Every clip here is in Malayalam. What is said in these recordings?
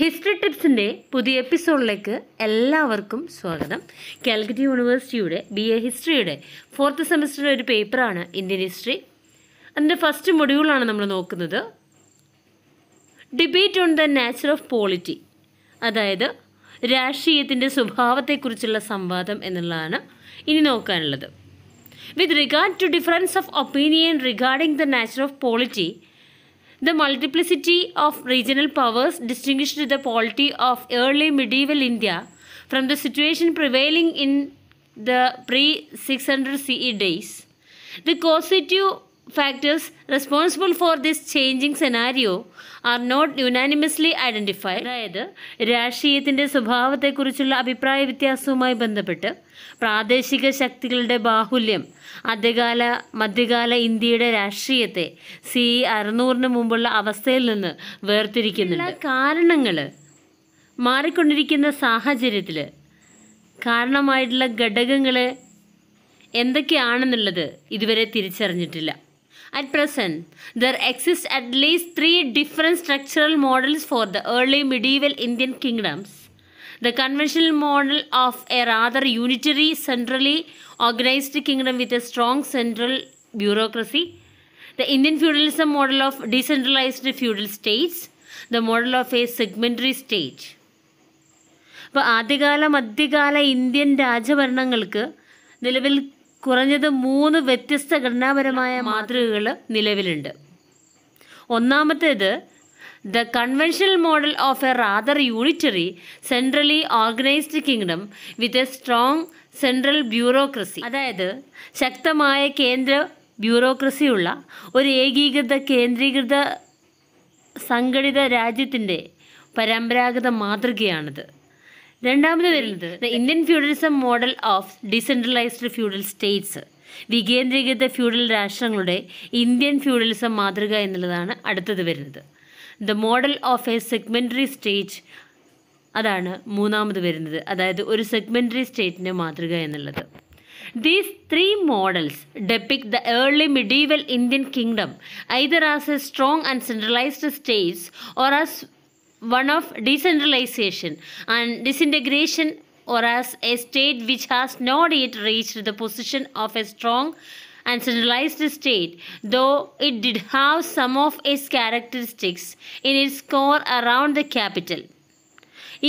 ഹിസ്റ്ററി ടിപ്സിൻ്റെ പുതിയ എപ്പിസോഡിലേക്ക് എല്ലാവർക്കും സ്വാഗതം കാലിക്കറ്റ് യൂണിവേഴ്സിറ്റിയുടെ ബി എ ഹിസ്റ്ററിയുടെ ഫോർത്ത് സെമസ്റ്ററിലെ ഒരു പേപ്പറാണ് ഇന്ത്യൻ ഹിസ്റ്ററി അതിൻ്റെ ഫസ്റ്റ് മൊഡ്യൂളാണ് നമ്മൾ നോക്കുന്നത് debate on the nature of polity അതായത് രാഷ്ട്രീയത്തിൻ്റെ സ്വഭാവത്തെക്കുറിച്ചുള്ള സംവാദം എന്നുള്ളതാണ് ഇനി നോക്കാനുള്ളത് with regard to difference of opinion regarding the nature of polity The multiplicity of regional powers distinguished the polity of early medieval India from the situation prevailing in the pre 600 CE days. The constitutive factors responsible for this changing scenario are not unanimously identified അതായത് രാഷ്ട്രീയത്തിൻ്റെ സ്വഭാവത്തെക്കുറിച്ചുള്ള അഭിപ്രായ വ്യത്യാസവുമായി ബന്ധപ്പെട്ട് പ്രാദേശിക ശക്തികളുടെ ബാഹുല്യം അധ്യകാല മധ്യകാല ഇന്ത്യയുടെ രാഷ്ട്രീയത്തെ സി അറുന്നൂറിന് മുമ്പുള്ള അവസ്ഥയിൽ നിന്ന് വേർതിരിക്കുന്നുണ്ട് കാരണങ്ങൾ മാറിക്കൊണ്ടിരിക്കുന്ന സാഹചര്യത്തിൽ കാരണമായിട്ടുള്ള ഘടകങ്ങൾ എന്തൊക്കെയാണെന്നുള്ളത് ഇതുവരെ തിരിച്ചറിഞ്ഞിട്ടില്ല At present, there exist at least three different structural models for the early medieval Indian kingdoms. The conventional model of a rather unitary, centrally organized kingdom with a strong central bureaucracy, the Indian feudalism model of decentralized feudal states, the model of a segmentary state. അപ്പോൾ ആദ്യകാല മധ്യകാല ഇന്ത്യൻ രാജഭരണങ്ങൾക്ക് നിലവിൽ കുറഞ്ഞത് മൂന്ന് വ്യത്യസ്ത ഘടനാപരമായ മാതൃകകൾ നിലവിലുണ്ട് ഒന്നാമത്തേത് the conventional model of a rather unitary centrally organised kingdom with a strong central bureaucracy അതായത് ശക്തമായ കേന്ദ്ര ബ്യൂറോക്രസിയുള്ള ഒരു ഏകീകൃത കേന്ദ്രീകൃത സംഘടിത രാജ്യത്തിൻ്റെ പരമ്പരാഗത മാതൃകയാണിത് രണ്ടാമത് വരുന്നത് the Indian feudalism model of decentralised feudal states വികേന്ദ്രീകൃത ഫ്യൂഡൽ രാഷ്ട്രങ്ങളുടെ ഇന്ത്യൻ ഫ്യൂഡലിസം മാതൃക എന്നുള്ളതാണ് അടുത്തത് വരുന്നത് the model of a segmentary state അതാണ് മൂന്നാമത് വരുന്നത് അതായത് ഒരു സെഗ്മെൻ്ററി സ്റ്റേറ്റിൻ്റെ മാതൃക എന്നുള്ളത് these three models depict the early medieval Indian kingdom either as a strong and centralised states or as one of decentralization and disintegration or as a state which has not yet reached the position of a strong and centralized state, though it did have some of its characteristics in its core around the capital.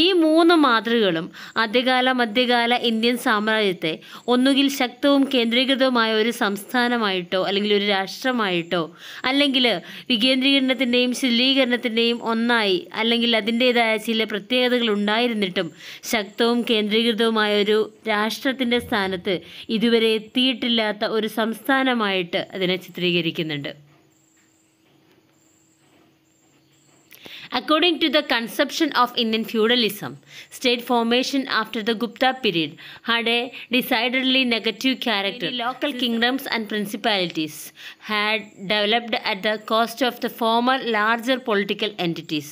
ഈ മൂന്ന് മാതൃകകളും ആദ്യകാല മധ്യകാല ഇന്ത്യൻ സാമ്രാജ്യത്തെ ഒന്നുകിൽ ശക്തവും കേന്ദ്രീകൃതവുമായ ഒരു സംസ്ഥാനമായിട്ടോ അല്ലെങ്കിൽ ഒരു രാഷ്ട്രമായിട്ടോ അല്ലെങ്കിൽ വികേന്ദ്രീകരണത്തിൻ്റെയും ശിഥിലീകരണത്തിൻ്റെയും ഒന്നായി അല്ലെങ്കിൽ അതിൻ്റേതായ ചില പ്രത്യേകതകൾ ഉണ്ടായിരുന്നിട്ടും ശക്തവും കേന്ദ്രീകൃതവുമായ ഒരു രാഷ്ട്രത്തിൻ്റെ സ്ഥാനത്ത് ഇതുവരെ എത്തിയിട്ടില്ലാത്ത ഒരു സംസ്ഥാനമായിട്ട് അതിനെ ചിത്രീകരിക്കുന്നുണ്ട് According to the conception of Indian feudalism, state formation after the Gupta period had a decidedly negative character. Many local kingdoms and principalities had developed at the cost of the former larger political entities.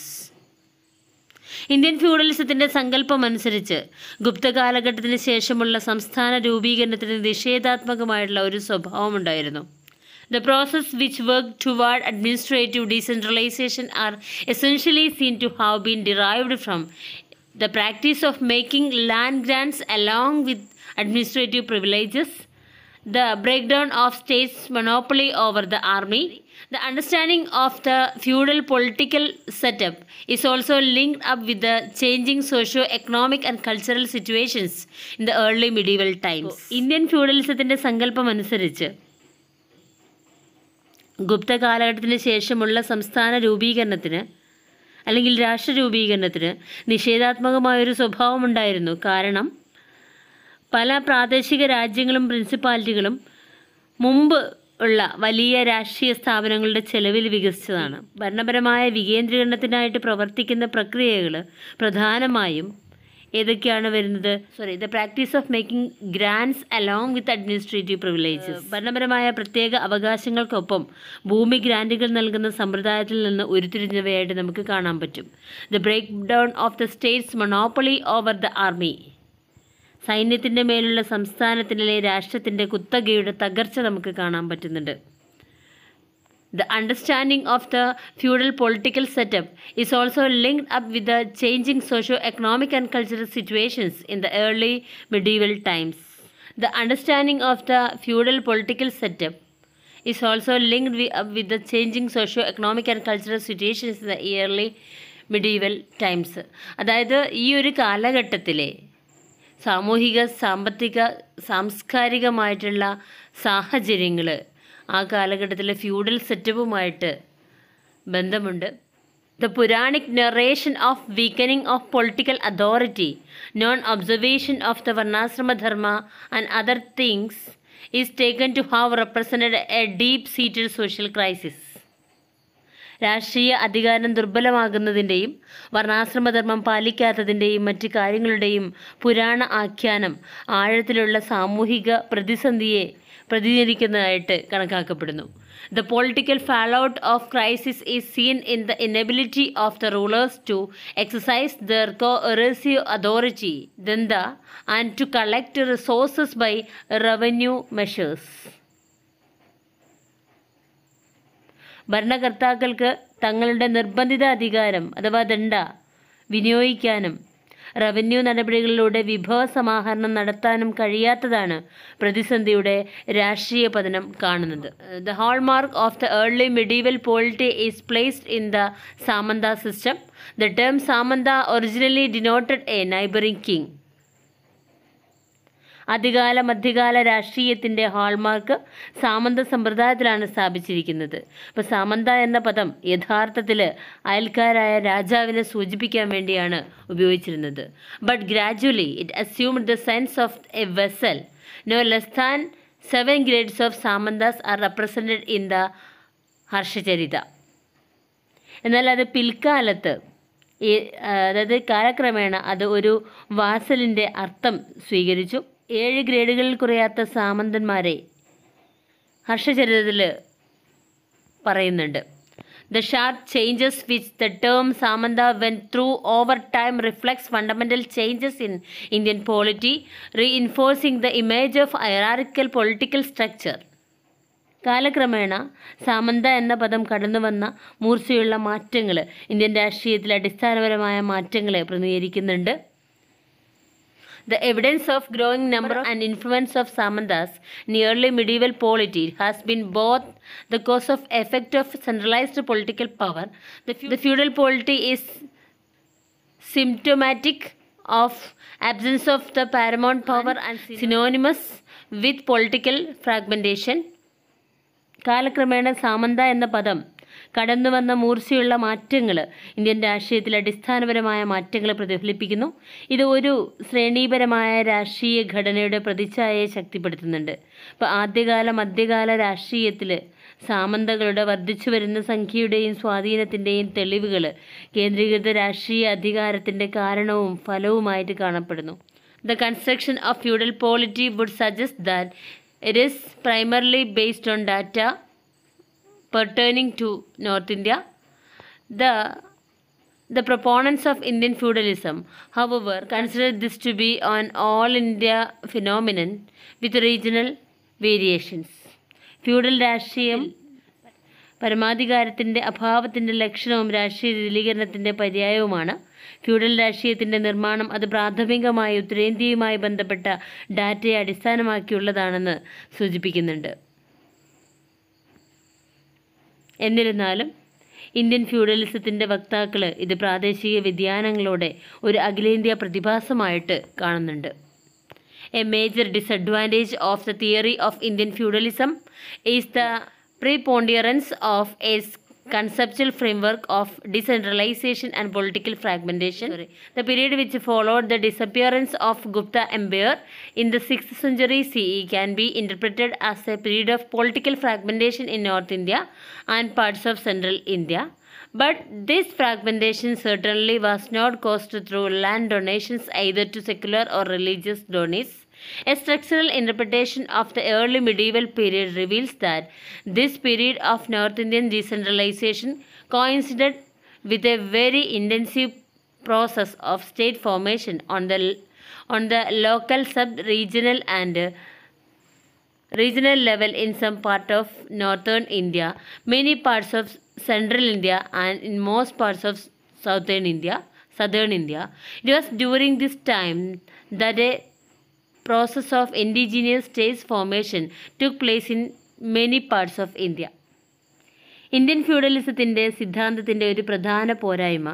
Indian ഫ്യൂഡലിസത്തിന്റെ സങ്കല്പമനുസരിച്ച് ഗുപ്ത കാലഘട്ടത്തിന് ശേഷമുള്ള സംസ്ഥാന രൂപീകരണത്തിന് നിഷേധാത്മകമായിട്ടുള്ള ഒരു സ്വഭാവമുണ്ടായിരുന്നു The process which work toward administrative decentralization are essentially seen to have been derived from the practice of making land grants along with administrative privileges, the breakdown of states' monopoly over the army. The understanding of the feudal political setup is also linked up with the changing socio-economic and cultural situations in the early medieval times. Indian ഫ്യൂഡലിസത്തിൻ്റെ Sangalpa അനുസരിച്ച് ഗുപ്ത കാലഘട്ടത്തിന് ശേഷമുള്ള സംസ്ഥാന രൂപീകരണത്തിന് അല്ലെങ്കിൽ രാഷ്ട്ര രൂപീകരണത്തിന് നിഷേധാത്മകമായൊരു സ്വഭാവമുണ്ടായിരുന്നു കാരണം പല പ്രാദേശിക രാജ്യങ്ങളും പ്രിൻസിപ്പാലിറ്റികളും മുമ്പ് ഉള്ള വലിയ രാഷ്ട്രീയ സ്ഥാപനങ്ങളുടെ ചെലവിൽ വികസിച്ചതാണ് ഭരണപരമായ വികേന്ദ്രീകരണത്തിനായിട്ട് പ്രവർത്തിക്കുന്ന പ്രക്രിയകൾ പ്രധാനമായും ഏതൊക്കെയാണ് വരുന്നത് sorry the practice of making grants along with administrative privileges ഭരണപരമായ പ്രത്യേക അവകാശങ്ങൾക്കൊപ്പം ഭൂമി ഗ്രാൻഡുകൾ നൽകുന്ന സമ്പ്രദായത്തിൽ നിന്ന് ഉരുത്തിരിഞ്ഞവയായിട്ട് നമുക്ക് കാണാൻ പറ്റും the break down of the state's monopoly over the army സൈന്യത്തിൻ്റെ മേലുള്ള സംസ്ഥാനത്തിലെ രാഷ്ട്രത്തിൻ്റെ കുത്തകയുടെ തകർച്ച നമുക്ക് കാണാൻ പറ്റുന്നുണ്ട് The understanding of the feudal political setup is also linked up with the changing socio-economic and cultural situations in the early medieval times. The understanding of the feudal political setup is also linked up with the changing socio-economic and cultural situations in the early medieval times. അതായത് ഈ ഒരു കാലഘട്ടത്തിലെ സാമൂഹിക സാമ്പത്തിക സാംസ്കാരികമായിട്ടുള്ള സാഹചര്യങ്ങൾ ആ കാലഘട്ടത്തിലെ ഫ്യൂഡൽ സെറ്റപ്പുമായിട്ട് ബന്ധമുണ്ട് the puranic narration of weakening of political authority non observation of the varnashramadharma and other things is taken to have represented a deep seated social crisis രാഷ്ട്രീയ അധികാരം ദുർബലമാകുന്നതിൻ്റെയും വർണ്ണാശ്രമധർമ്മം പാലിക്കാത്തതിൻ്റെയും മറ്റ് കാര്യങ്ങളുടെയും പുരാണ ആഖ്യാനം ആഴത്തിലുള്ള സാമൂഹിക പ്രതിസന്ധിയെ പ്രതിനിധീകരിക്കുന്നതായിട്ട് കണക്കാക്കപ്പെടുന്നു the political fallout of crisis is seen in the inability of the rulers to exercise their coercive authority ദന്ത and to collect resources by revenue measures ഭരണകർത്താക്കൾക്ക് തങ്ങളുടെ നിർബന്ധിത അധികാരം അഥവാ ദണ്ഡ വിനിയോഗിക്കാനും റവന്യൂ നടപടികളിലൂടെ വിഭവ സമാഹരണം നടത്താനും കഴിയാത്തതാണ് പ്രതിസന്ധിയുടെ രാഷ്ട്രീയ പതനം കാണുന്നത് the hallmark of the early medieval polity is placed in the samanta system the term samanta originally denoted a neighbouring king അധികാല മധ്യകാല രാഷ്ട്രീയത്തിൻ്റെ ഹാൾമാർക്ക് സാമന്ത സമ്പ്രദായത്തിലാണ് സ്ഥാപിച്ചിരിക്കുന്നത് അപ്പോൾ സാമന്ത എന്ന പദം യഥാർത്ഥത്തിൽ അയൽക്കാരായ രാജാവിനെ സൂചിപ്പിക്കാൻ വേണ്ടിയാണ് ഉപയോഗിച്ചിരുന്നത് but gradually it assumed the sense of a vassal no less than seven grades of samantas are represented in the Harshacharita എന്നാൽ അത് പിൽക്കാലത്ത് അതായത് കാലക്രമേണ അത് ഒരു വാസലിൻ്റെ അർത്ഥം സ്വീകരിച്ചു ഏഴ് ഗ്രേഡുകളിൽ കുറയാത്ത സാമന്തന്മാരെ ഹർഷചരിതത്തിൽ പറയുന്നുണ്ട് the sharp changes which the term samanta went through over time reflects fundamental changes in Indian polity enforcing the image of hierarchical political structure കാലക്രമേണ സാമന്ത എന്ന പദം കടന്നു വന്ന മൂർച്ചയുള്ള മാറ്റങ്ങൾ ഇന്ത്യൻ രാഷ്ട്രീയത്തിലെ അടിസ്ഥാനപരമായ മാറ്റങ്ങളെ പ്രതിനിധീകരിക്കുന്നുണ്ട് The evidence of growing number uh, and influence of Samantas nearly medieval polity has been both the cause of effect of centralized political power. The, the feudal polity is symptomatic of absence of the paramount power and, and synonymous with political fragmentation കാലക്രമേണ സാമന്ത എന്ന പദം കടന്നു വന്ന മൂർച്ചയുള്ള മാറ്റങ്ങൾ ഇന്ത്യൻ രാഷ്ട്രീയത്തിലെ അടിസ്ഥാനപരമായ മാറ്റങ്ങൾ പ്രതിഫലിപ്പിക്കുന്നു ഇത് ഒരു ശ്രേണീപരമായ രാഷ്ട്രീയ ഘടനയുടെ പ്രതിച്ഛായയെ ശക്തിപ്പെടുത്തുന്നുണ്ട് അപ്പോൾ ആദ്യകാല മധ്യകാല രാഷ്ട്രീയത്തിൽ സാമന്തകളുടെ വർദ്ധിച്ചു വരുന്ന സംഖ്യയുടെയും സ്വാധീനത്തിൻ്റെയും തെളിവുകൾ കേന്ദ്രീകൃത രാഷ്ട്രീയ അധികാരത്തിൻ്റെ കാരണവും ഫലവുമായിട്ട് കാണപ്പെടുന്നു the construction of feudal polity would suggest that it is primarily based on data pertaining to North India. The the proponents of Indian feudalism, however, considered this to be an all India phenomenon with regional variations. ഫ്യൂഡൽ രാഷ്ട്രീയം പരമാധികാരത്തിൻ്റെ അഭാവത്തിൻ്റെ ലക്ഷണവും രാഷ്ട്രീയ രൂപീകരണത്തിൻ്റെ പര്യായവുമാണ് ഫ്യൂഡൽ രാഷ്ട്രീയത്തിൻ്റെ നിർമ്മാണം അത് പ്രാഥമികമായി ഉത്തരേന്ത്യയുമായി ബന്ധപ്പെട്ട ഡാറ്റയെ അടിസ്ഥാനമാക്കിയുള്ളതാണെന്ന് സൂചിപ്പിക്കുന്നുണ്ട് എന്നിരുന്നാലും ഇന്ത്യൻ ഫ്യൂഡലിസത്തിൻ്റെ വക്താക്കൾ ഇത് പ്രാദേശിക വ്യതിയാനങ്ങളോടെ ഒരു അഖിലേന്ത്യാ പ്രതിഭാസമായിട്ട് കാണുന്നുണ്ട് a major disadvantage of the theory of Indian feudalism is the ponderance of a conceptual framework of decentralization and political fragmentation. Sorry. The period which followed the disappearance of Gupta Empire in the 6th century CE can be interpreted as a period of political fragmentation in North India and parts of Central India. But this fragmentation certainly was not caused through land donations either to secular or religious donors a structural interpretation of the early medieval period reveals that this period of North Indian decentralization coincided with a very intensive process of state formation on the on the local sub-regional and regional level in some part of northern India, many parts of central India and in most parts of southern India, southern India. It was during this time that a process of indigenous states formation took place in many parts of India Indian ഫ്യൂഡലിസത്തിൻ്റെ സിദ്ധാന്തത്തിൻ്റെ ഒരു പ്രധാന പോരായ്മ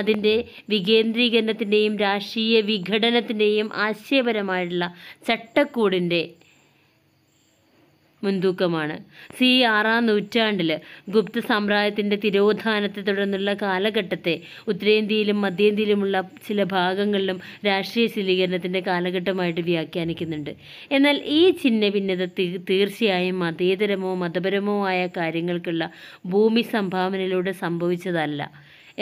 അതിൻ്റെ വികേന്ദ്രീകരണത്തിൻ്റെയും രാഷ്ട്രീയ വിഘടനത്തിൻ്റെയും ആശയപരമായിട്ടുള്ള ചട്ടക്കൂടിൻ്റെ മുൻതൂക്കമാണ് സി ആറാം നൂറ്റാണ്ടിൽ ഗുപ്ത സാമ്രാജ്യത്തിൻ്റെ തിരോധാനത്തെ തുടർന്നുള്ള കാലഘട്ടത്തെ ഉത്തരേന്ത്യയിലും മധ്യേന്ത്യയിലുമുള്ള ചില ഭാഗങ്ങളിലും രാഷ്ട്രീയ ശീലീകരണത്തിൻ്റെ കാലഘട്ടമായിട്ട് വ്യാഖ്യാനിക്കുന്നുണ്ട് എന്നാൽ ഈ ചിഹ്ന ഭിന്നത തീർച്ചയായും മതേതരമോ മതപരമോ ആയ കാര്യങ്ങൾക്കുള്ള ഭൂമി സംഭാവനയിലൂടെ സംഭവിച്ചതല്ല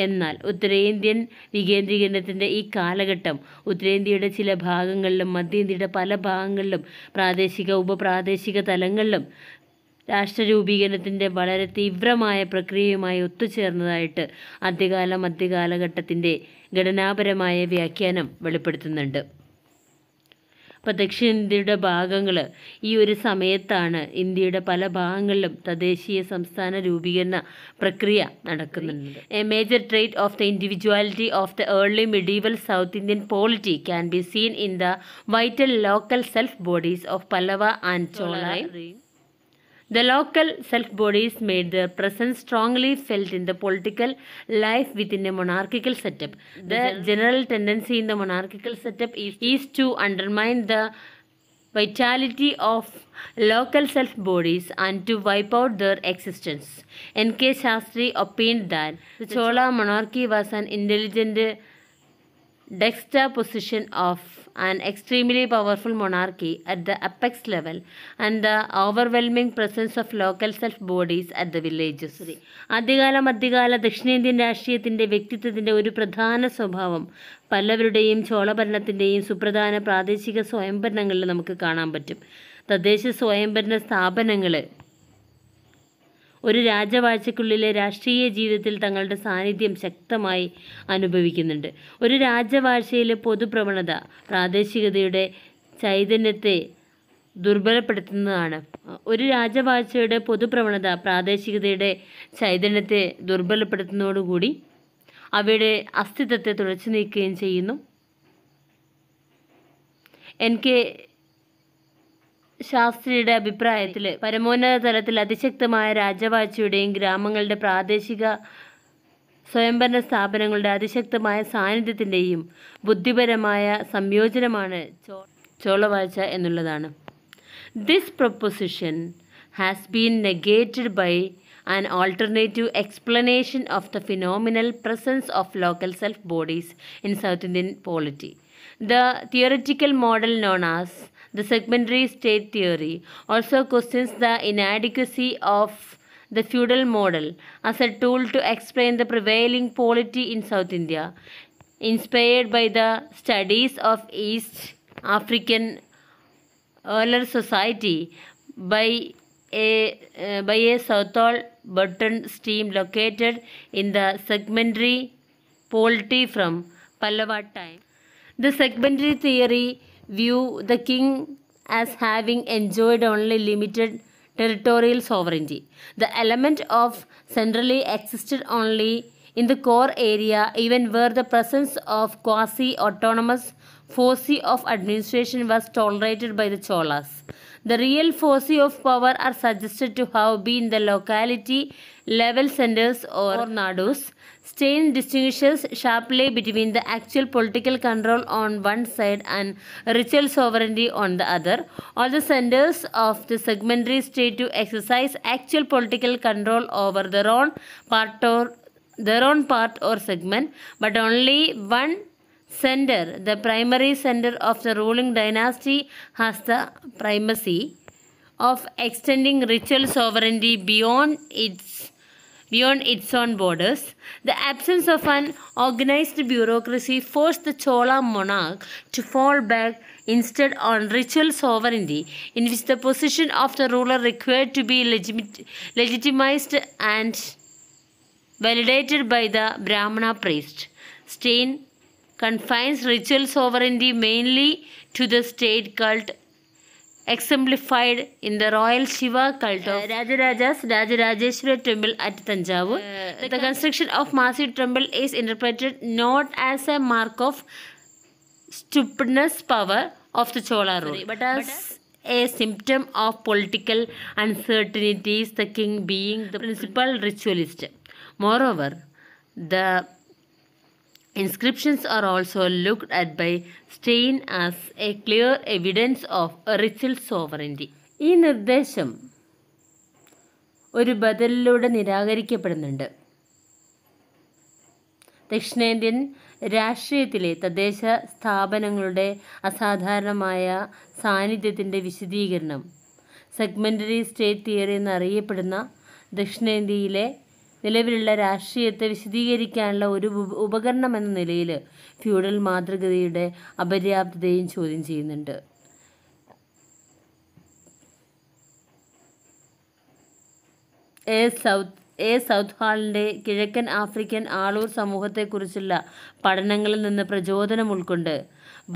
എന്നാൽ ഉത്തരേന്ത്യൻ വികേന്ദ്രീകരണത്തിൻ്റെ ഈ കാലഘട്ടം ഉത്തരേന്ത്യയുടെ ചില ഭാഗങ്ങളിലും മധ്യേന്ത്യയുടെ പല ഭാഗങ്ങളിലും പ്രാദേശിക ഉപപ്രാദേശിക തലങ്ങളിലും രാഷ്ട്രരൂപീകരണത്തിൻ്റെ വളരെ തീവ്രമായ പ്രക്രിയയുമായി ഒത്തുചേർന്നതായിട്ട് ആദ്യകാല മധ്യകാലഘട്ടത്തിൻ്റെ ഘടനാപരമായ വ്യാഖ്യാനം വെളിപ്പെടുത്തുന്നുണ്ട് അപ്പം ദക്ഷിണേന്ത്യയുടെ ഭാഗങ്ങൾ ഈ ഒരു സമയത്താണ് ഇന്ത്യയുടെ പല ഭാഗങ്ങളിലും തദ്ദേശീയ സംസ്ഥാന രൂപീകരണ പ്രക്രിയ നടക്കുന്നുണ്ട് a major trait of the individuality of the early medieval South Indian polity can be seen in the vital local self bodies of Pallava and Chola The local self bodies made their presence strongly felt in the political life within a monarchical setup. The general tendency in the monarchical setup is, is to undermine the vitality of local self bodies and to wipe out their existence. N.K. Shastri opined that the Chola monarchy was an intelligent juxtaposition of and extremely powerful monarchy at the apex level and the overwhelming presence of local self bodies at the villages അധികാല മധ്യകാല ദക്ഷിണേന്ത്യൻ രാഷ്ട്രീയത്തിൻ്റെ വ്യക്തിത്വത്തിൻ്റെ ഒരു പ്രധാന സ്വഭാവം പലവരുടെയും ചോളഭരണത്തിൻ്റെയും സുപ്രധാന പ്രാദേശിക സ്വയംഭരണങ്ങളിൽ നമുക്ക് കാണാൻ പറ്റും തദ്ദേശ സ്വയംഭരണ സ്ഥാപനങ്ങൾ ഒരു രാജവാഴ്ചയ്ക്കുള്ളിലെ രാഷ്ട്രീയ ജീവിതത്തിൽ തങ്ങളുടെ സാന്നിധ്യം ശക്തമായി അനുഭവിക്കുന്നുണ്ട് ഒരു രാജവാഴ്ചയിലെ പൊതുപ്രവണത പ്രാദേശികതയുടെ ചൈതന്യത്തെ ദുർബലപ്പെടുത്തുന്നതാണ് ഒരു രാജവാഴ്ചയുടെ പൊതുപ്രവണത പ്രാദേശികതയുടെ ചൈതന്യത്തെ ദുർബലപ്പെടുത്തുന്നതോടുകൂടി അവയുടെ അസ്തിത്വത്തെ തുടച്ചു നീക്കുകയും ചെയ്യുന്നു എൻ കെ ശാസ്ത്രിയുടെ അഭിപ്രായത്തിൽ പരമോന്നത തലത്തിൽ അതിശക്തമായ രാജവാഴ്ചയുടെയും ഗ്രാമങ്ങളുടെ പ്രാദേശിക സ്വയംഭരണ സ്ഥാപനങ്ങളുടെ അതിശക്തമായ സാന്നിധ്യത്തിൻ്റെയും ബുദ്ധിപരമായ സംയോജനമാണ് ചോ ചോളവാഴ്ച എന്നുള്ളതാണ് this proposition has been negated by an alternative explanation of the phenomenal presence of local self bodies in South Indian polity. The theoretical model known as the segmentary state theory also questions the inadequacy of the feudal model as a tool to explain the prevailing polity in South India, inspired by the studies of East African earlier society by a, uh, by a Southall button stream located in the segmentary polity from Pallava time. The segmentary theory view the king as having enjoyed only limited territorial sovereignty. The element of centrally existed only in the core area even where the presence of quasi-autonomous foci of administration was tolerated by the Cholas. The real foci of power are suggested to have been the locality level centers or, or nadus Stain distinguishes sharply between the actual political control on one side and ritual sovereignty on the other. All the centers of the segmentary state to exercise actual political control over their own part or their own part or segment, but only one center, the primary center of the ruling dynasty, has the primacy of extending ritual sovereignty beyond its beyond its own borders. The absence of an organized bureaucracy forced the Chola monarch to fall back instead on ritual sovereignty, in which the position of the ruler required to be legit legitimized and validated by the Brahmana priest. Stein confines ritual sovereignty mainly to the state cult exemplified in the royal Shiva cult of uh, Rajaraja's Rajarajeshwara temple at Tanjavur. Uh, the construction of massive temple is interpreted not as a mark of stupendous power of the Chola rule, but as a symptom of political uncertainties, the king being the principal ritualist. Moreover, the Inscriptions are also looked at by Stein as a clear evidence of ritual sovereignty ഈ നിർദ്ദേശം ഒരു ബദലിലൂടെ നിരാകരിക്കപ്പെടുന്നുണ്ട് ദക്ഷിണേന്ത്യൻ രാഷ്ട്രീയത്തിലെ തദ്ദേശ സ്ഥാപനങ്ങളുടെ അസാധാരണമായ സാന്നിധ്യത്തിൻ്റെ വിശദീകരണം സെഗ്മെൻ്ററി സ്റ്റേറ്റ് തിയറി എന്നറിയപ്പെടുന്ന ദക്ഷിണേന്ത്യയിലെ നിലവിലുള്ള രാഷ്ട്രീയത്തെ വിശദീകരിക്കാനുള്ള ഒരു ഉപകരണം എന്ന നിലയിൽ ഫ്യൂഡൽ മാതൃകതയുടെ അപര്യാപ്തതയും ചോദ്യം ചെയ്യുന്നുണ്ട് എ സൗത്ത് എ സൗത്ത് ഹാളിൻ്റെ കിഴക്കൻ ആഫ്രിക്കൻ ആളൂർ സമൂഹത്തെക്കുറിച്ചുള്ള പഠനങ്ങളിൽ നിന്ന് പ്രചോദനം ഉൾക്കൊണ്ട്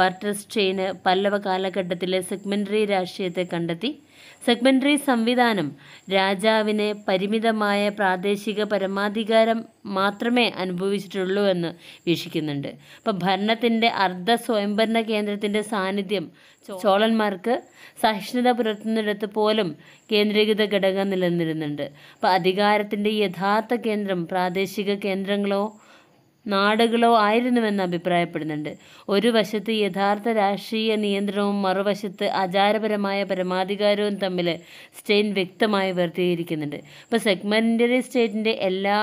ബർട്ടർ സ്ട്രെയിന് പല്ലവ കാലഘട്ടത്തിലെ സെഗ്മെൻ്ററി രാഷ്ട്രീയത്തെ കണ്ടെത്തി സെഗ്മെൻ്ററി സംവിധാനം രാജാവിന് പരിമിതമായ പ്രാദേശിക പരമാധികാരം മാത്രമേ അനുഭവിച്ചിട്ടുള്ളൂ എന്ന് വീക്ഷിക്കുന്നുണ്ട് അപ്പോൾ ഭരണത്തിൻ്റെ അർദ്ധ സ്വയംഭരണ കേന്ദ്രത്തിൻ്റെ സാന്നിധ്യം ചോളന്മാർക്ക് സഹിഷ്ണുത പുലർത്തുന്നിടത്ത് പോലും കേന്ദ്രീകൃത ഘടകം നിലനിന്നിരുന്നുണ്ട് അപ്പോൾ അധികാരത്തിൻ്റെ യഥാർത്ഥ കേന്ദ്രം പ്രാദേശിക കേന്ദ്രങ്ങളോ നാടുകളോ ആയിരുന്നുവെന്ന് അഭിപ്രായപ്പെടുന്നുണ്ട് ഒരു വശത്ത് യഥാർത്ഥ രാഷ്ട്രീയ നിയന്ത്രണവും മറുവശത്ത് ആചാരപരമായ പരമാധികാരവും തമ്മിൽ സ്റ്റെയിൻ വ്യക്തമായി വേർതിരിക്കുന്നുണ്ട് ഇപ്പോൾ സെഗ്മെൻ്ററി സ്റ്റേറ്റിൻ്റെ എല്ലാ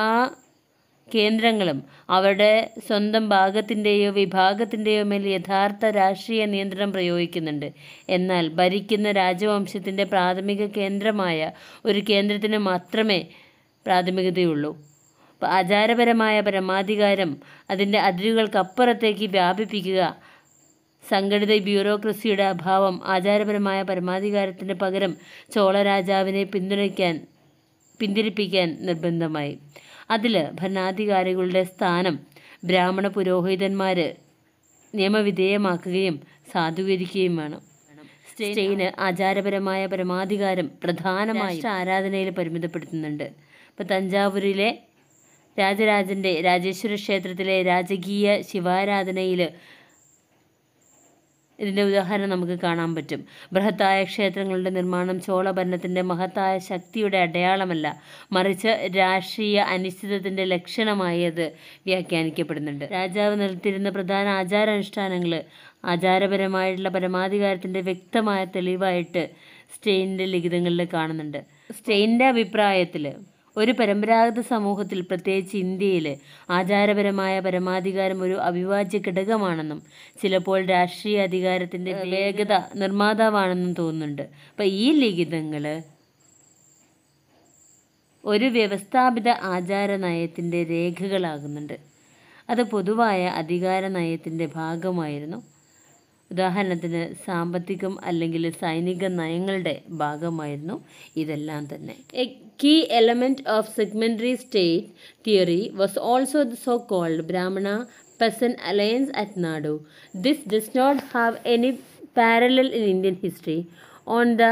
കേന്ദ്രങ്ങളും അവരുടെ സ്വന്തം ഭാഗത്തിൻ്റെയോ വിഭാഗത്തിൻ്റെയോ മേൽ യഥാർത്ഥ രാഷ്ട്രീയ നിയന്ത്രണം പ്രയോഗിക്കുന്നുണ്ട് എന്നാൽ ഭരിക്കുന്ന രാജവംശത്തിൻ്റെ പ്രാഥമിക കേന്ദ്രമായ ഒരു കേന്ദ്രത്തിന് മാത്രമേ പ്രാഥമികതയുള്ളൂ ആചാരപരമായ പരമാധികാരം അതിൻ്റെ അതിരുകൾക്കപ്പുറത്തേക്ക് വ്യാപിപ്പിക്കുക സംഘടിത ബ്യൂറോക്രസിയുടെ അഭാവം ആചാരപരമായ പരമാധികാരത്തിന് പകരം ചോള രാജാവിനെ പിന്തുണയ്ക്കാൻ പിന്തിരിപ്പിക്കാൻ നിർബന്ധമായി അതിൽ ഭരണാധികാരികളുടെ സ്ഥാനം ബ്രാഹ്മണ പുരോഹിതന്മാർ നിയമവിധേയമാക്കുകയും സാധൂകരിക്കുകയും വേണം സ്റ്റെയിന് ആചാരപരമായ പരമാധികാരം പ്രധാനമായി ആരാധനയിൽ പരിമിതപ്പെടുത്തുന്നുണ്ട് ഇപ്പം തഞ്ചാവൂരിലെ രാജരാജൻ്റെ രാജേശ്വര ക്ഷേത്രത്തിലെ രാജകീയ ശിവാരാധനയിൽ ഇതിൻ്റെ ഉദാഹരണം നമുക്ക് കാണാൻ പറ്റും ബൃഹത്തായ ക്ഷേത്രങ്ങളുടെ നിർമ്മാണം ചോളഭരണത്തിൻ്റെ മഹത്തായ ശക്തിയുടെ അടയാളമല്ല മറിച്ച് രാഷ്ട്രീയ അനിശ്ചിതത്തിൻ്റെ ലക്ഷണമായി അത് വ്യാഖ്യാനിക്കപ്പെടുന്നുണ്ട് രാജാവ് നിർത്തിയിരുന്ന പ്രധാന ആചാരാനുഷ്ഠാനങ്ങൾ ആചാരപരമായിട്ടുള്ള പരമാധികാരത്തിൻ്റെ വ്യക്തമായ തെളിവായിട്ട് സ്റ്റെയിനിൻ്റെ ലിഖിതങ്ങളിൽ കാണുന്നുണ്ട് സ്റ്റെയിനിൻ്റെ അഭിപ്രായത്തിൽ ഒരു പരമ്പരാഗത സമൂഹത്തിൽ പ്രത്യേകിച്ച് ഇന്ത്യയിൽ ആചാരപരമായ പരമാധികാരം ഒരു അവിഭാജ്യ ഘടകമാണെന്നും ചിലപ്പോൾ രാഷ്ട്രീയ അധികാരത്തിൻ്റെ വേഗത നിർമ്മാതാവാണെന്നും തോന്നുന്നുണ്ട് അപ്പം ഈ ലിഖിതങ്ങൾ ഒരു വ്യവസ്ഥാപിത ആചാര നയത്തിൻ്റെ രേഖകളാകുന്നുണ്ട് അത് പൊതുവായ അധികാര നയത്തിൻ്റെ ഭാഗമായിരുന്നു ഉദാഹരണത്തിന് സാമ്പത്തികം അല്ലെങ്കിൽ സൈനിക നയങ്ങളുടെ ഭാഗമായിരുന്നു ഇതെല്ലാം തന്നെ a key element of segmentary state theory was also the so called Brahmana peasant alliance at nadu this does not have any parallel in Indian history on the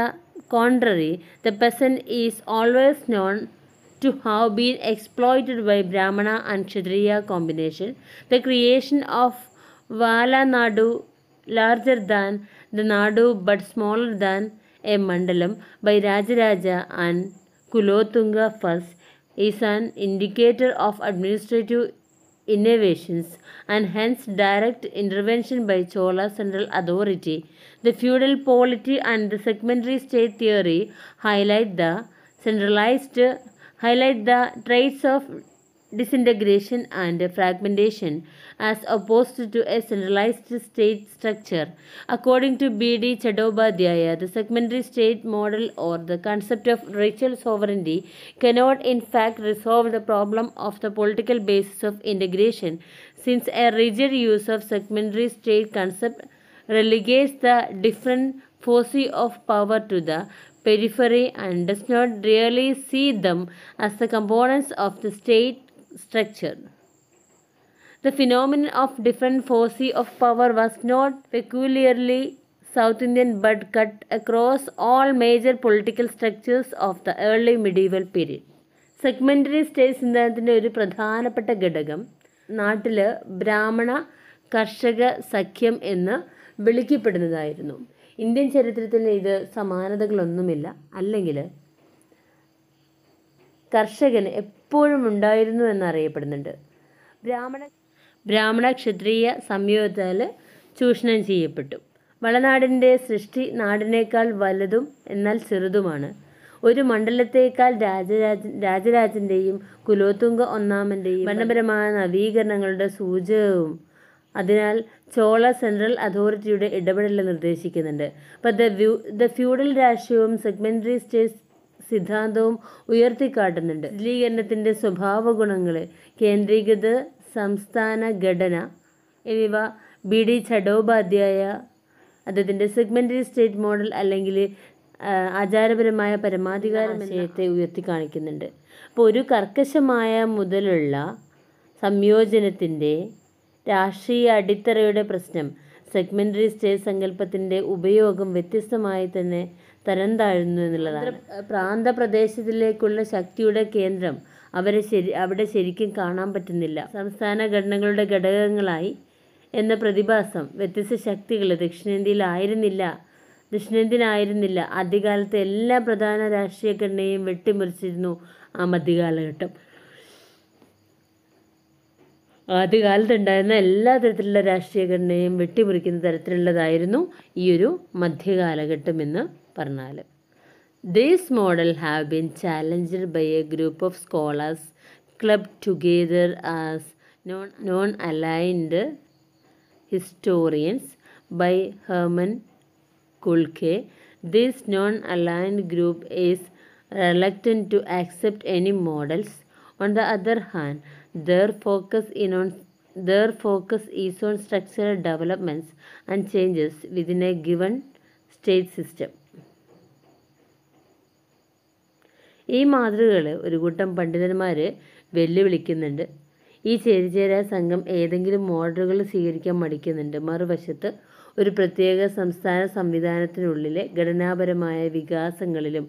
contrary the peasant is always known to have been exploited by Brahmana and Kshatriya combination. The creation of Valanadu larger than the Nadu but smaller than a mandalam by Rajaraja and Kulotunga I is an indicator of administrative innovations and hence direct intervention by Chola central authority. The feudal polity and the segmentary state theory highlight the centralized highlight the traits of disintegration and fragmentation as opposed to a centralized state structure. According to B.D. Chattopadhyaya, the segmentary state model or the concept of racial sovereignty cannot in fact resolve the problem of the political basis of integration since a rigid use of segmentary state concept relegates the different foci of power to the periphery and does not really see them as the components of the state structure. The phenomenon of different foci of power was not peculiarly South Indian but cut across all major political structures of the early medieval period. Segmentary state സിദ്ധാന്തത്തിൻ്റെ ഒരു പ്രധാനപ്പെട്ട ഘടകം നാട്ടിൽ ബ്രാഹ്മണ കർഷക സഖ്യം എന്ന് വിളിക്കപ്പെടുന്നതായിരുന്നു ഇന്ത്യൻ ചരിത്രത്തിൽ ഇത് സമാനതകളൊന്നുമില്ല അല്ലെങ്കിൽ കർഷകന് എപ്പോഴും ഉണ്ടായിരുന്നു എന്നറിയപ്പെടുന്നുണ്ട് ബ്രാഹ്മണ ബ്രാഹ്മണ ക്ഷത്രിയ സംയോഗത്താൽ ചൂഷണം ചെയ്യപ്പെട്ടു വളനാടിൻ്റെ സൃഷ്ടി നാടിനേക്കാൾ വലുതും എന്നാൽ ചെറുതുമാണ് ഒരു മണ്ഡലത്തേക്കാൾ രാജരാജ രാജരാജൻ്റെയും കുലോത്തുങ്ക ഒന്നാമൻ്റെയും ഭരണപരമായ നവീകരണങ്ങളുടെ സൂചകവും അതിനാൽ ചോള സെൻട്രൽ അതോറിറ്റിയുടെ ഇടപെടൽ നിർദ്ദേശിക്കുന്നുണ്ട് അപ്പോൾ ദ വ്യൂ ദ ഫ്യൂഡൽ രാഷ്ട്രീയവും സെഗ്മെൻ്ററി സ്റ്റേറ്റ് സിദ്ധാന്തവും ഉയർത്തിക്കാട്ടുന്നുണ്ട് വിശദീകരണത്തിൻ്റെ സ്വഭാവ ഗുണങ്ങളെ കേന്ദ്രീകൃത സംസ്ഥാന ഘടന എന്നിവ ബി ഡി ചടോപാധ്യായ അദ്ദേഹത്തിൻ്റെ സെഗ്മെൻ്ററി സ്റ്റേറ്റ് മോഡൽ അല്ലെങ്കിൽ ആചാരപരമായ പരമാധികാര വിഷയത്തെ ഉയർത്തി കാണിക്കുന്നുണ്ട് അപ്പോൾ ഒരു കർക്കശമായ മുതലുള്ള സംയോജനത്തിൻ്റെ രാഷ്ട്രീയ അടിത്തറയുടെ പ്രശ്നം സെഗ്മെൻ്ററി സ്റ്റേറ്റ് സങ്കല്പത്തിൻ്റെ ഉപയോഗം വ്യത്യസ്തമായി തന്നെ തരം താഴ്ന്നു എന്നുള്ളതാണ് പ്രാന്ത പ്രദേശത്തിലേക്കുള്ള ശക്തിയുടെ കേന്ദ്രം അവരെ ശരി അവിടെ ശരിക്കും കാണാൻ പറ്റുന്നില്ല സംസ്ഥാന ഘടനകളുടെ ഘടകങ്ങളായി എന്ന പ്രതിഭാസം വ്യത്യസ്ത ശക്തികൾ ദക്ഷിണേന്ത്യയിലായിരുന്നില്ല ദക്ഷിണേന്ത്യനായിരുന്നില്ല ആദ്യകാലത്ത് എല്ലാ പ്രധാന രാഷ്ട്രീയ ഘടനയും വെട്ടിമുറിച്ചിരുന്നു ആ മധ്യകാലഘട്ടം ആദ്യകാലത്തുണ്ടായിരുന്ന എല്ലാ തരത്തിലുള്ള രാഷ്ട്രീയ ഘടനയും വെട്ടിമുറിക്കുന്ന തരത്തിലുള്ളതായിരുന്നു ഈ ഒരു മധ്യകാലഘട്ടം എന്ന് This these model have been challenged by a group of scholars club together as non non aligned historians by Hermann Kulke aligned non aligned group is reluctant to accept any models on the other hand their focus in on their focus is on structural developments and changes within a given state system ഈ മാതൃകകൾ ഒരു കൂട്ടം പണ്ഡിതന്മാർ വെല്ലുവിളിക്കുന്നുണ്ട് ഈ ചേരിചേരാ സംഘം ഏതെങ്കിലും മോഡലുകൾ സ്വീകരിക്കാൻ മടിക്കുന്നുണ്ട് മറുവശത്ത് ഒരു പ്രത്യേക സംസ്ഥാന സംവിധാനത്തിനുള്ളിലെ ഘടനാപരമായ വികാസങ്ങളിലും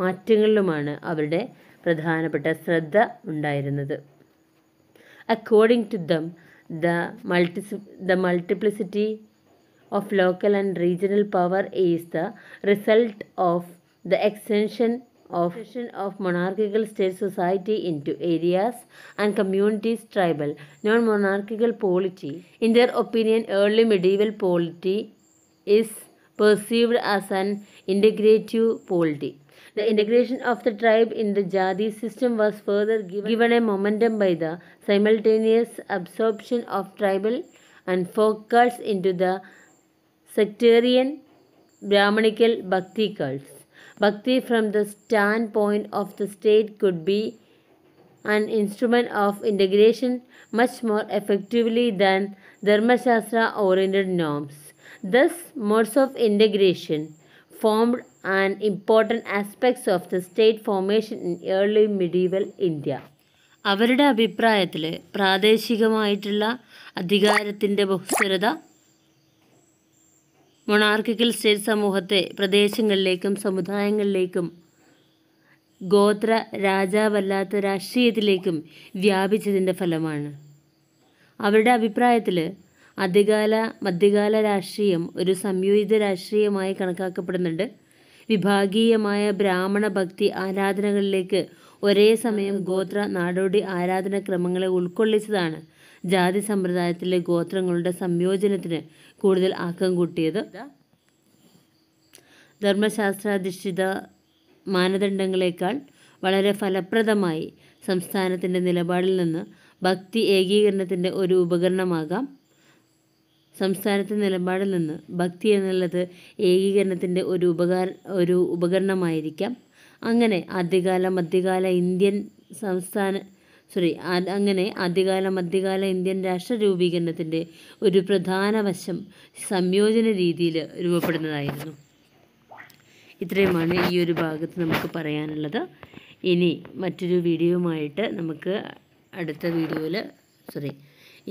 മാറ്റങ്ങളിലുമാണ് അവരുടെ പ്രധാനപ്പെട്ട ശ്രദ്ധ ഉണ്ടായിരുന്നത് according to them the multi the multiplicity of local and regional power is the result of the extension of of monarchical state society into areas and communities tribal non-monarchical polity in their opinion early medieval polity is perceived as an integrative polity the integration of the tribe in the Jadi system was further given, given a momentum by the simultaneous absorption of tribal and folk cults into the sectarian Brahmanical Bhakti cults. Bhakti from the standpoint of the state could be an instrument of integration much more effectively than Dharmashastra oriented norms. Thus, modes of integration formed an important aspects of the state formation in early medieval India. അവരുടെ അഭിപ്രായത്തിൽ പ്രാദേശികമായിട്ടുള്ള അധികാരത്തിൻ്റെ ബഹുസ്വരത മൊണാർക്കിക്കൽ സ്റ്റേറ്റ് സമൂഹത്തെ പ്രദേശങ്ങളിലേക്കും സമുദായങ്ങളിലേക്കും ഗോത്ര രാജാവല്ലാത്ത രാഷ്ട്രീയത്തിലേക്കും വ്യാപിച്ചതിൻ്റെ ഫലമാണ് അവരുടെ അഭിപ്രായത്തിൽ അധികാല മധ്യകാല രാഷ്ട്രീയം ഒരു സംയോജിത രാഷ്ട്രീയമായി കണക്കാക്കപ്പെടുന്നുണ്ട് വിഭാഗീയമായ ബ്രാഹ്മണ ഭക്തി ആരാധനകളിലേക്ക് ഒരേ സമയം ഗോത്ര നാടോടി ക്രമങ്ങളെ ഉൾക്കൊള്ളിച്ചതാണ് ജാതി സമ്പ്രദായത്തിലെ ഗോത്രങ്ങളുടെ സംയോജനത്തിന് കൂടുതൽ ആക്കം കൂട്ടിയത് ധർമ്മശാസ്ത്രാധിഷ്ഠിത മാനദണ്ഡങ്ങളെക്കാൾ വളരെ ഫലപ്രദമായി സംസ്ഥാനത്തിൻ്റെ നിലപാടിൽ നിന്ന് ഭക്തി ഏകീകരണത്തിൻ്റെ ഒരു ഉപകരണമാകാം സംസ്ഥാനത്തെ നിലപാടിൽ നിന്ന് ഭക്തി എന്നുള്ളത് ഏകീകരണത്തിൻ്റെ ഒരു ഉപകാര ഒരു ഉപകരണമായിരിക്കാം അങ്ങനെ ആദ്യകാല മധ്യകാല ഇന്ത്യൻ സംസ്ഥാന സോറി അങ്ങനെ ആദ്യകാല മധ്യകാല ഇന്ത്യൻ രാഷ്ട്ര രൂപീകരണത്തിൻ്റെ ഒരു പ്രധാന വശം സംയോജന രീതിയിൽ രൂപപ്പെടുന്നതായിരുന്നു ഇത്രയുമാണ് ഈ ഒരു ഭാഗത്ത് നമുക്ക് പറയാനുള്ളത് ഇനി മറ്റൊരു വീഡിയോയുമായിട്ട് നമുക്ക് അടുത്ത വീഡിയോയിൽ സോറി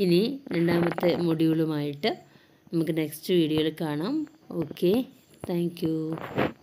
ഇനി രണ്ടാമത്തെ മൊഡ്യൂളുമായിട്ട് നമുക്ക് നെക്സ്റ്റ് വീഡിയോയിൽ കാണാം ഓക്കെ താങ്ക്